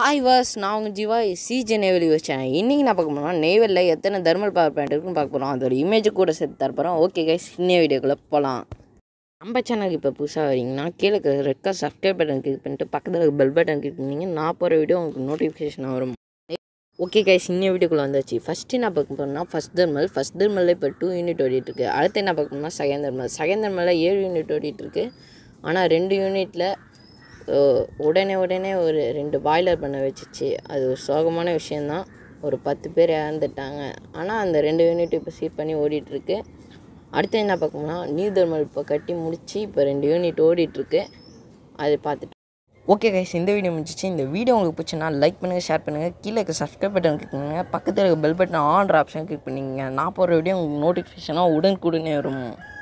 hi was நான் உங்கள் Jeeva C Neyveli வச்சேன் இன்றைக்கி நான் பார்க்க போனால் நெய்வேலியில் எத்தனை தர்மல் பவர் பிளான்ட் இருக்குன்னு பார்க்க போகிறோம் அதோட இமேஜ் கூட சேர்த்து தரப்போகிறோம் ஓகே கைஸ் இன்னே வீடியோக்குள்ளே போகலாம் நம்ம சேனலுக்கு இப்போ புதுசாக வரீங்கன்னா கீழே ரெட் சப்ஸ்கிரைப் பட்டன் கிளிக் பண்ணிட்டு பக்கத்தில் இருக்க பெல் பட்டன் கிளிக் பண்ணிங்க நான் போகிற வீடியோ உங்களுக்கு நோட்டிஃபிகேஷன் வரும் ஓகே கைஸ் இன்னும் வீடியோக்குள்ளே வந்தாச்சு ஃபஸ்ட்டு நான் பார்க்க போனோம்னா ஃபஸ்ட் தர்மல் ஃபஸ்ட் தர்மலில் இப்போ டூ யூனிட் ஓடிட்டுருக்கு அடுத்து என்ன பார்க்கணும்னா செகண்ட் தர்மல் செகண்ட் தர்மலில் ஏழு யூனிட் ஓடிட்டுருக்கு இருக்குது ஆனால் ரெண்டு யூனிட்டில் ஸோ உடனே உடனே ஒரு ரெண்டு பாய்லர் பண்ண வச்சிச்சு அது ஒரு சோகமான விஷயந்தான் ஒரு பத்து பேர் இறந்துட்டாங்க ஆனால் அந்த ரெண்டு யூனிட் இப்போ சீட் பண்ணி ஓடிட்டுருக்கு அடுத்து என்ன பார்க்கணும்னா நீர் தர்மல் இப்போ கட்டி முடித்து இப்போ ரெண்டு யூனிட் ஓடிட்டுருக்கு அது பார்த்துட்டு ஓகே கைஸ் இந்த வீடியோ முடிச்சிச்சு இந்த வீடியோ உங்களுக்கு பிடிச்சுன்னா லைக் பண்ணுங்கள் ஷேர் பண்ணுங்கள் கீழே இருக்க சப்ஸ்கிரைப் பட்டன் கிளிக் பண்ணுங்கள் பக்கத்தில் இருக்க பெல் பட்டன் ஆன்ற ஆப்ஷன் கிளிக் பண்ணிக்கங்க நான் போகிற வீடியோ உங்களுக்கு நோட்டிஃபிகேஷனாக உடனுக்குடனே வரும்